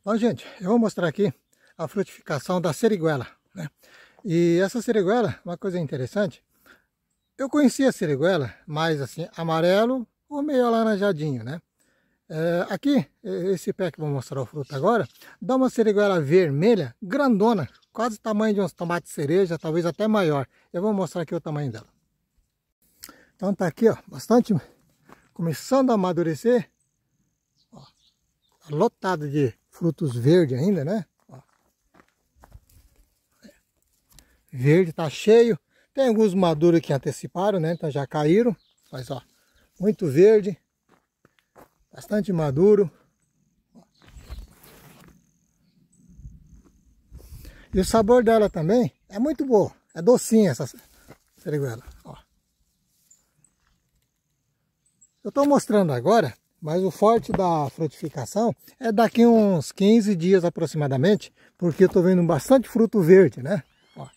Então, gente, eu vou mostrar aqui a frutificação da seriguela, né? E essa seriguela, uma coisa interessante, eu conhecia a seriguela mais assim, amarelo ou meio alaranjadinho, né? É, aqui, esse pé que vou mostrar o fruto agora, dá uma seriguela vermelha, grandona, quase tamanho de uns tomates cereja, talvez até maior. Eu vou mostrar aqui o tamanho dela. Então tá aqui, ó, bastante, começando a amadurecer, ó, tá lotado de frutos verdes ainda, né? Ó. Verde tá cheio. Tem alguns maduros que anteciparam, né? Então já caíram. Mas ó, muito verde. Bastante maduro. E o sabor dela também é muito bom É docinha essa seriguela. Ó. Eu estou mostrando agora mas o forte da frutificação é daqui uns 15 dias aproximadamente, porque eu estou vendo bastante fruto verde, né? Ó,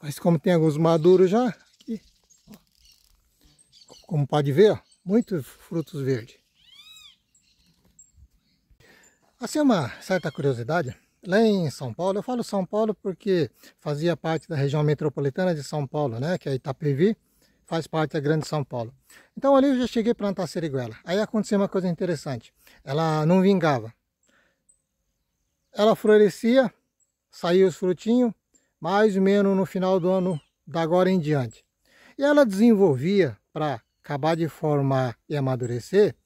mas como tem alguns maduros já, aqui, ó, como pode ver, ó, muitos frutos verdes. Assim, uma certa curiosidade, lá em São Paulo, eu falo São Paulo porque fazia parte da região metropolitana de São Paulo, né? Que é Itapevi faz parte da Grande São Paulo. Então ali eu já cheguei a plantar seriguela. Aí aconteceu uma coisa interessante. Ela não vingava. Ela florescia, saía os frutinhos, mais ou menos no final do ano, da agora em diante. E ela desenvolvia, para acabar de formar e amadurecer,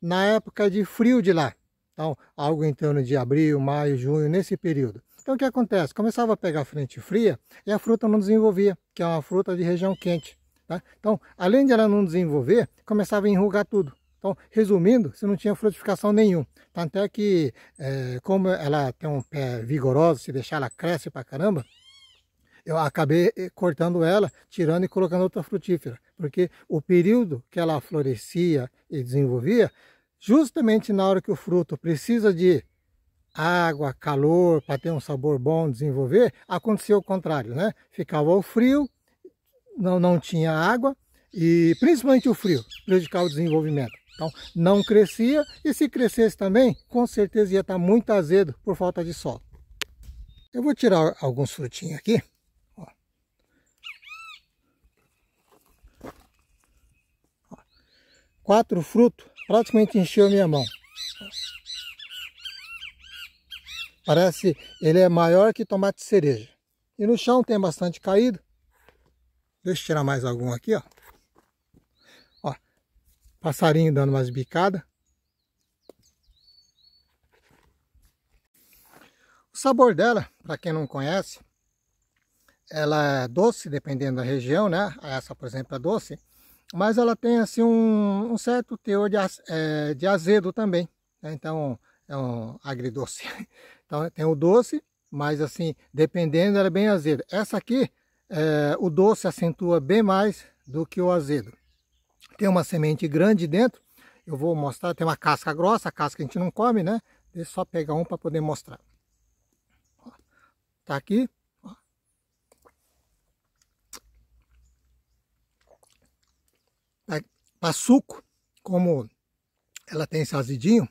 na época de frio de lá. Então, algo em torno de abril, maio, junho, nesse período. Então, o que acontece? Começava a pegar frente fria e a fruta não desenvolvia, que é uma fruta de região quente. Tá? Então, além de ela não desenvolver, começava a enrugar tudo. Então, resumindo, você não tinha frutificação nenhuma. Tanto é que, é, como ela tem um pé vigoroso, se deixar ela cresce pra caramba, eu acabei eh, cortando ela, tirando e colocando outra frutífera. Porque o período que ela florescia e desenvolvia, justamente na hora que o fruto precisa de água, calor, para ter um sabor bom, desenvolver, aconteceu o contrário, né? Ficava o frio, não, não tinha água e principalmente o frio prejudicava o desenvolvimento. Então não crescia e se crescesse também, com certeza ia estar tá muito azedo por falta de sol. Eu vou tirar alguns frutinhos aqui. Ó. Ó. Quatro frutos praticamente encheu minha mão. Parece ele é maior que tomate cereja. E no chão tem bastante caído. Deixa eu tirar mais algum aqui, ó. Ó, passarinho dando umas bicadas. O sabor dela, para quem não conhece, ela é doce, dependendo da região, né? Essa, por exemplo, é doce. Mas ela tem, assim, um, um certo teor de, é, de azedo também. Né? Então, é um agridoce. Então, tem o doce, mas, assim, dependendo, ela é bem azedo. Essa aqui, é, o doce acentua bem mais do que o azedo. Tem uma semente grande dentro, eu vou mostrar, tem uma casca grossa, a casca a gente não come, né? Deixa eu só pegar um para poder mostrar. Está tá aqui. Para suco, como ela tem esse azidinho,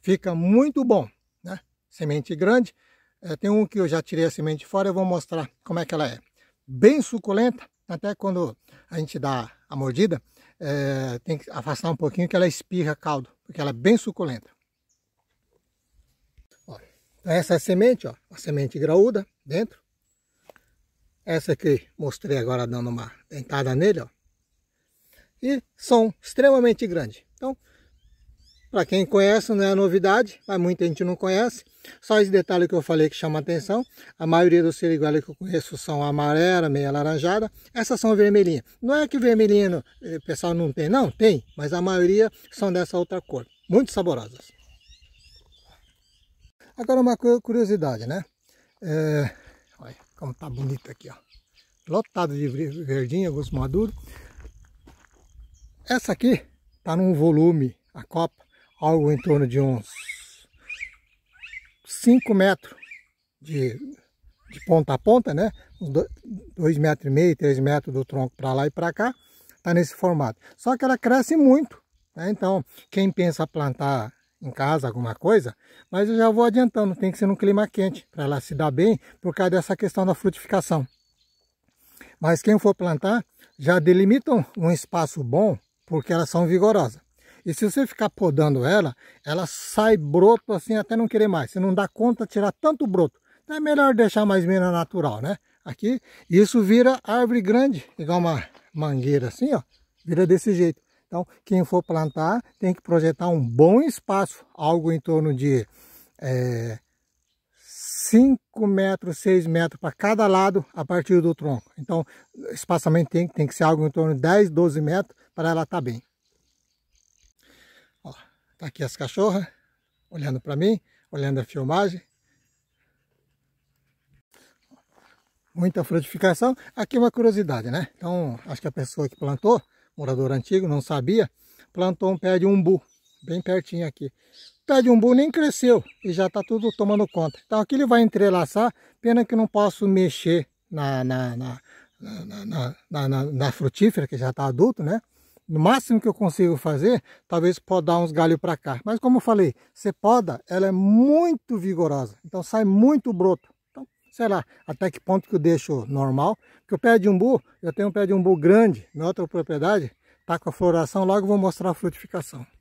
fica muito bom, né? Semente grande. É, tem um que eu já tirei a semente fora, eu vou mostrar como é que ela é bem suculenta, até quando a gente dá a mordida, é, tem que afastar um pouquinho que ela espirra caldo, porque ela é bem suculenta. Ó, então essa é a semente, ó, a semente graúda dentro. Essa que mostrei agora dando uma dentada nele, ó. E são extremamente grandes. Então, para quem conhece, não é novidade, mas muita gente não conhece. Só esse detalhe que eu falei que chama atenção. A maioria dos seriguelas que eu conheço são amarela, meia laranjada. Essas são vermelhinhas. Não é que vermelhinho eh, o pessoal não tem, não, tem. Mas a maioria são dessa outra cor. Muito saborosas. Agora uma curiosidade, né? É... Olha como tá bonito aqui, ó. Lotado de verdinho, gosto maduro. Essa aqui tá num volume, a copa, algo em torno de uns 5 metros de, de ponta a ponta, né? 2 metros e meio, 3 metros do tronco para lá e para cá, está nesse formato. Só que ela cresce muito, né? Então, quem pensa plantar em casa alguma coisa, mas eu já vou adiantando, tem que ser num clima quente para ela se dar bem por causa dessa questão da frutificação. Mas quem for plantar, já delimitam um espaço bom porque elas são vigorosas. E se você ficar podando ela, ela sai broto assim até não querer mais. Você não dá conta de tirar tanto broto. Então é melhor deixar mais mina natural, né? Aqui, isso vira árvore grande, igual uma mangueira assim, ó. Vira desse jeito. Então, quem for plantar, tem que projetar um bom espaço. Algo em torno de... É, 5 metros, 6 metros para cada lado a partir do tronco. Então, espaçamento tem, tem que ser algo em torno de 10, 12 metros para ela estar tá bem. Tá aqui as cachorras, olhando para mim, olhando a filmagem. Muita frutificação. Aqui uma curiosidade, né? Então, acho que a pessoa que plantou, morador antigo, não sabia, plantou um pé de umbu, bem pertinho aqui. O pé de umbu nem cresceu e já está tudo tomando conta. Então aqui ele vai entrelaçar, pena que não posso mexer na, na, na, na frutífera, que já está adulto, né? No máximo que eu consigo fazer, talvez podar uns galhos para cá. Mas como eu falei, você poda, ela é muito vigorosa. Então sai muito broto. Então, sei lá, até que ponto que eu deixo normal. Porque o pé de umbu, eu tenho um pé de umbu grande, minha outra propriedade, está com a floração, logo vou mostrar a frutificação.